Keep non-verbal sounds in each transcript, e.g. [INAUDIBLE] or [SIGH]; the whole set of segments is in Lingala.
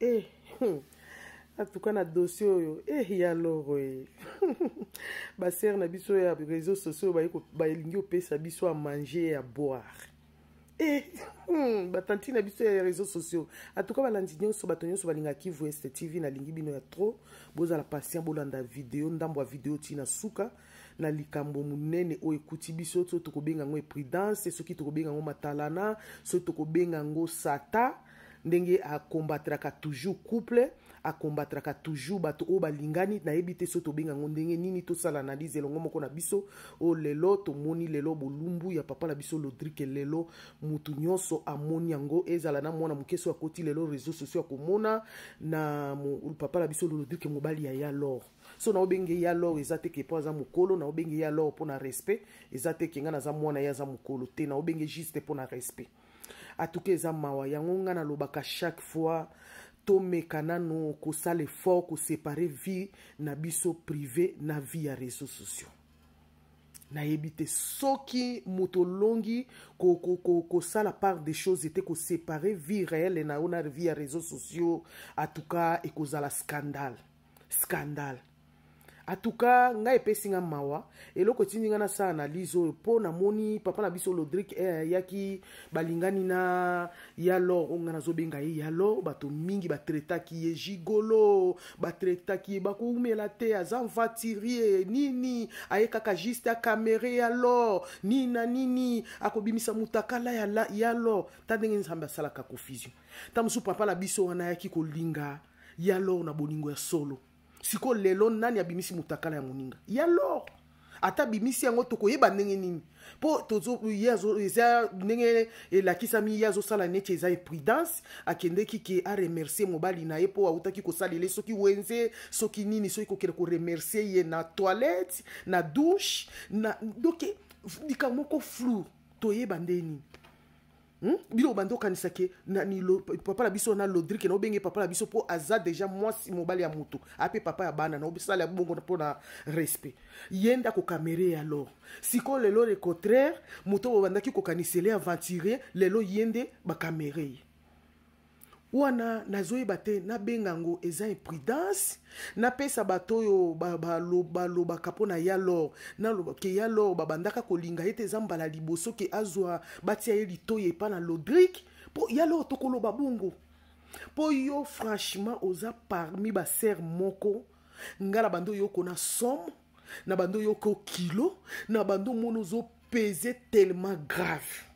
e eh, hmm. atuka na dossier oyo e ya loro e eh. [LAUGHS] basere na biso ya réseau sociaux oyo balingi opesa biso ya mange ya boire e hmm. batanti na biso ya réseau sociaux atuka balandi nyonso bato nyonso balingaki vuest tv nalingi bino ya trop bozala patient bolanda video ndambo ya video ntina suka na likambo monene oyo ekuti biso so tokobenga yango eprudence soki tokobenga yango matalana soki tokobenga yango sata ndenge akombatraka toujours couple akombatraka toujours bato oyo balingani nayebi te so tobenga yango ndenge nini tosala analyse elongo moko na biso oyo lelo tomoni lelo bolumbu ya papa na biso lodrike lelo motu nyonso amoni yango ezala na mwana moke so akoti lelo réseau sociaux akomona na mo, papa na biso lodrike mobali ya yalor so naobenge yalor eza te ke mpo aza mokolo naobenge yalor mpo na respect eza te ke ngai naza mwana ye aza mokolo te naobenge juste mpo na respect atuka eza mawa yango ngai nalobaka chaque fois tomeka nano kosala effort kosepare vie na biso privé na vie ya réseau sociaux nayebi te soki moto olongi kosala part des choses ete kosepare vie réelle na yo na vie ya réseau sociaux atuka ekozala scandale scandale atuka ngai epesi nga mawa eloko etindi nga nasala analyse oyo mpo namoni papa na biso lodrik eyaki eh, balingani na yalor oyo nga nazobenga ye yalor bato mingi batretaki ye gigolo batretaki ye bakoumela te aza mvatirie nini aye kaka juste akamere yalor nini na nini akobimisa moto akala yalor ta ndenge nzambe asalaka confusion ta mosusu papa na biso wana ayaki kolinga yalor na bolingo ya solo sikoyo lelo nani abimisi mutakala ya moninga ya lor ata abimisi yango tokoyeba ndenge nini mpo eza ndenge elakisami eh, ye azosala neti eza eprudence akendeki ke aremercie mobali na ye mpo autaki kosalela ye soki wenze soki nini soki kokende koremercie ye na toilette na douche na donk likambo moko flou toyeba nde nini Hmm? bino obandi okanisa ke papa na biso na lodrik na obenge papa na biso mpo aza deja mwasi mobali ya moto ape papa ya bana na obisala ya bongo mpo na respect ye ndako kamere ya lor sikoyo lelo le contraire moto oyo obandaki kokanisele aventure lelo ye nde bakamere ye wana nazoyeba te nabenga yango eza imprudence napesa bato oyo balobaka mpo na yalor ke yalor babandaka kolinga ye te eza mbala liboso ke azwa batia ye litoi epa na lodrik mpo yalor tokoloba bongo mpo yo franchement oza parmi basere moko ngai na bando oyoko na somme na bando oyoko kilo na bando omona ozopese tellement grave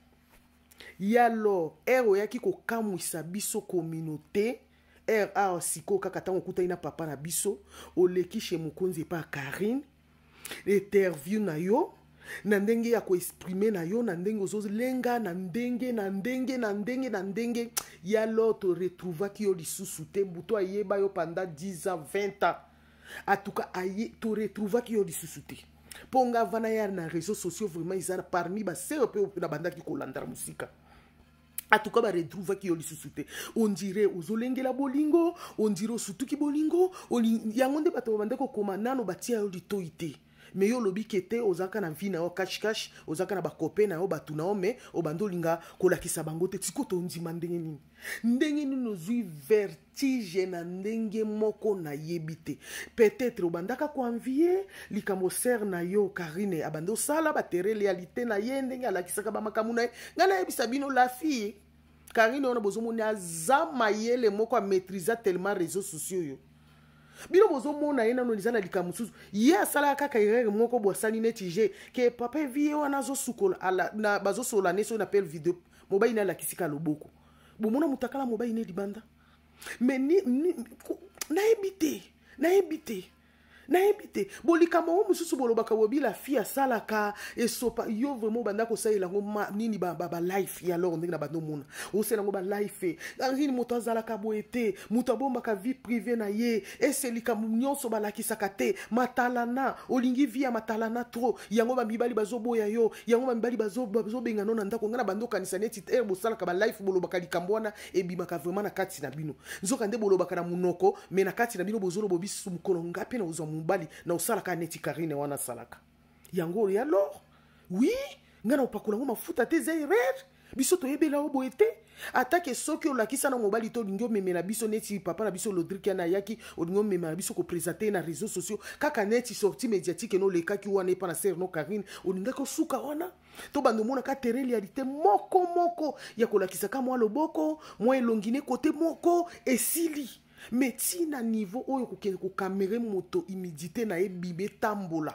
ya lor r oyaki kokamwisa biso kominauté r a sikoyo kaka ntango okutani na papa na biso oleki che mokonzi epai ya karine interview na yo na ndenge ya koexprime na yo na ndenge ozolenga na ndenge na ndenge na ndenge na ndenge ya lor toretrouvaki yo lisusu te butu ayeba yo panda 10 ans 20 ans atuka toretrouvaki yo lisusu te mpo nga vana ya na réseau sociaux vraiment eza parmi basere mpe na bandaki kolandana mosika atuka baretrouvaki yo lisusu te ondire ozolengela bolingo ondire osutuki bolingo yango nde bato babanda kokoma nano batia yo litoi te me yo olobi ke te ozalaka na mvi na yo kashkash ozalaka na bakope na yo bato na yo me obandi olinga kolakisa bango te sikoyo tondima ndenge nini ndenge nini ozwi vertige na ndenge moko nayebi te peut-être obandaka koanvie likambo ser na yo karine abandi osala batere realite na ye ndenge alakisaka bamakambo na ye ngai nayebisa bino lafi karine wana bozomoni aza mayele moko amaîtrisa tellement réseau sociaux yo bino bozomona ye nano eza na likambo mosusu ye asalaka kaka erreur moko boye asali neti je ke papa evi ye wana azosukola bazosolola ne soki na pele video mobali ne alakisi ka loboko bomona moto akala mobali ne libanda me nayebi te nayebi te nayebi te bolikambo yango mosusu bolobaka bobila fi asalaka esopa yo vraimen obanda kosalela yango nini balife ya lor ndenge na bandomona osala yango balife nini moto azalaka boye te moto abombaka vie prive na ye ese likambo nyonso balakisaka te matalana olingi vie ya matalana tro yango bamibali bazoboya yo yango bamibali bazobengano na ndako ngai na bandokanisa neti ere eh, bosalaka balife bolobaka likambo wana ebimaka vraimen na kati na bino nzoka nde bolobaka na monoko me na kati na bino bozoloba bisu mokolo ngape na ozwa mobali na osalaka neti karine wana asalaka yango oyo alors wi ngai na opakola yango mafuta te eza erreur biso toyebela yo boye te atake soki olakisa na mobali to olingi omemela biso neti papa na biso lodrik yana ayaki olingi omemela biso kopresente na réseau sociaux kaka neti sorti médiatique eno olekaki wana epa na ser no karine olingaki osuka wana to bando omonaka terrain réalité moko moko ya kolakisaka mwa loboko mwa elongi ne kote moko esili me ntina niveau oyo kokende kokamere moto imidité na ye bibe etambola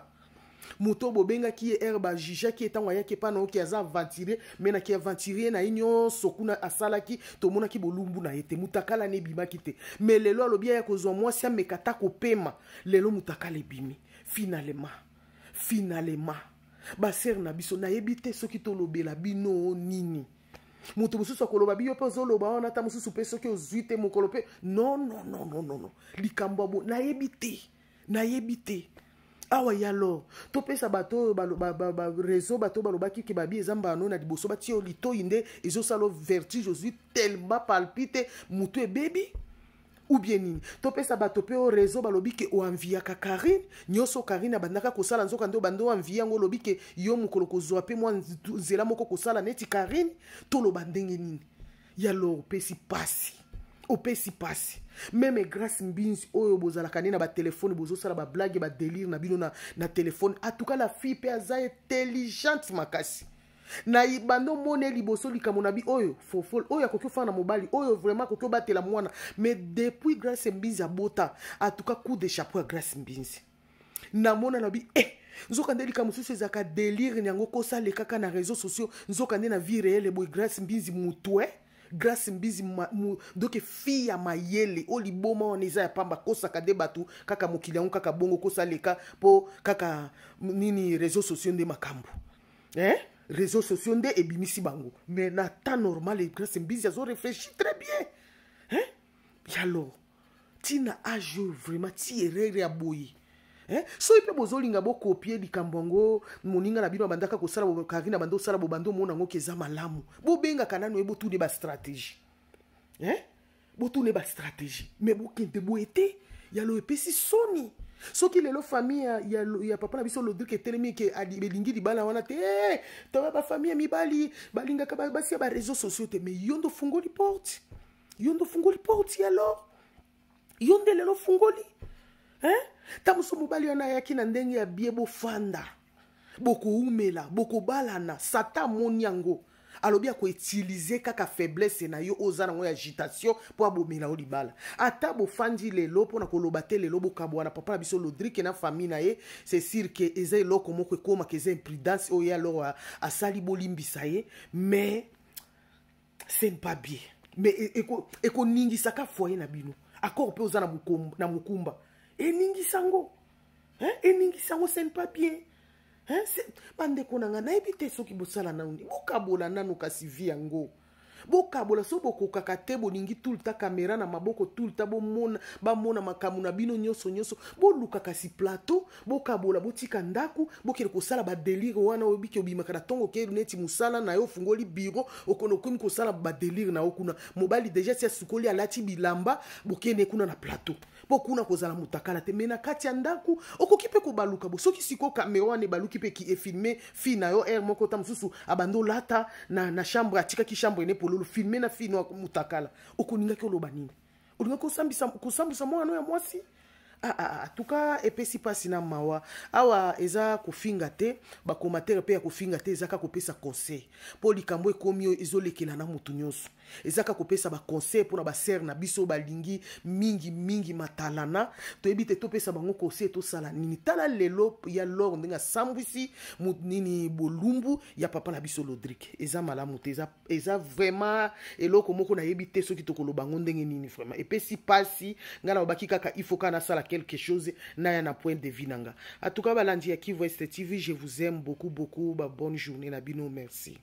moto bobengaki ye herbe ajijaki ye ntango ayaki epa na oki aza aventurier me na kiaventurier na ye nyonso kuna asalaki tomonaki bolumbu na ye te mutakala na ebimaki te me lelo alobi aya kozwa mwasi ameka ata kopema lelo mutakala ebimi finalement finalement basere na biso nayebi te soki tolobela bino nini moto mosusu akoloba biyo mpe ozoloba wana ata mosusu mpe soki ozwi te mokolo mpe nonnnnno likambo ya bo nayebi te nayebi te awa ya lor topesa bato oyo bareseau bato oyo balobaki ke babi eza mbano na liboso batie yo litoi nde ezosala vertige ozwi telema palpite motu ebebi ou bien nini topesa bato mpe oyo réseau balobi ke oanviaka karine nyonso karine abandaka kosala nzoka nde obanda oanvie yango olobi ke yo mokolo kozwa mpe mwa nzela moko kosala neti karine toloba ndenge nini yalo opesi pasi opesi pasi meme grace mbinzi oyo bozalaka nde na batelefone bozosala bablage badelire na bino na, na telefone atuka la fille mpe aza intelligente makasi nayeba nde omona liboso likambo na bi oyo fofol oyo akoki ofana na mobali oyo vraiment akoki obatela mwana mais depuis grace mbinzi abota atuka coup de chapeau ya grace mbinzi namona na bi e eh, nzoka nde likambo mosusu ezalaka délire yango kosala kaka na réseau sociaux nzoka nde na vie réelle boye grace mbinzi motu e eh? grace mbizi donc fille ya mayele oyo liboma wana eza ya pamba kosaka nde bato kaka mokili yango kaka bongo kosaleka mpo kaka nini réseau sociaux nde makambo eh? réseaux sociaux nde ebimisi bango mais na temps normal grace mbizi azorefléchir très bien hein? yalo ntina age oyo vraiment ti erere ya boye Eh? soki mpe bozolinga bokopie likambo yango moninga na bino abandaka kosala kari na banda osala bobanda omona yango ke eza malamu bobengaka nano ye botune bastratégie eh? botune bastratégie me bokende boye te yalo epesi soni soki lelo famille ya, ya, ya papa na biso lodrik etelemi ke elingi libala wana te hey, toba bafamille ya mibali balingaka basi ya bareseau sociaux te mai yo nde ofungoli porte yo nde ofungoli porte alors yo nde lelo ofungoli hein? ta moso mobali wana ayaki na ndenge ya bie bofanda bokoumela bokobalana sata amoni yango alobi akoutilize kaka faiblesse na yo oza nango ya agitation mpo abomela yo libala ata bofandi lelo mpona koloba te lelo bokabwa na papa na biso lodrike na famille na ye c'est sûr ke eza eloko moko ekómaka eza imprudence oyo alors asali bolimbisa ye mais ce ne pas bien mais e, ekoningisaka foyer na bino accord mpe oza na mokumba eningisa ngo eningisa ngo ce ne pas bien bandeko na ngai nayebi te soki bosala nani bokabola nano kasi vi yango bokabola so bokokaka te bolingi tulta kamera na maboko tulta bomona bamona makambo na bino nyonso nyonso boluka kasi plateau bokabola botika ndako bokende kosala badelire wana oyebiki obimaka na ntongo ke neti mosala na yo ofungoli biro okomi kosala badelire na yo kuna mobali deja si asukoli alati bilamba bokende kuna na plateau mpo kuna kozala moto akala te me na kati ya ndako okoki mpe kobaluka bo soki sikoyo kamera wana ebaluki mpe efilme fi na yo aire moko ta mosusu abandi olata na, na chambre atikaki chambre ene pololo filme na fi no moto akala okoningaki oloba nini olingaki kosambisa mwana no ya mwasi atuka ah, ah, ah, epesi mpasi na mawa awa eza kofinga te bakomatere mpe ya kofinga te ezaka kopesa conseil mpo likambo ekomi oyo ezolekela na motu nyonso ezaka kopesa baconseil mpona basere na biso oyo balingi mingimingi matalana toyebi te topesa bango conseil tosala nini tala lelo ya lor ndenge asambwisi nini bolumbu ya papa na biso lodrik eza malamu te eza, eza vraiment eloko moko nayebi te soki tokolobango ndenge nini vraiment epesi mpasi ngai na babaki kaka ifo kana asala quelque chose naya na point de vie na nga en tout cas balandi ya kivu est tv je vous aime beaucoup beaucoup babonne journée na bino merci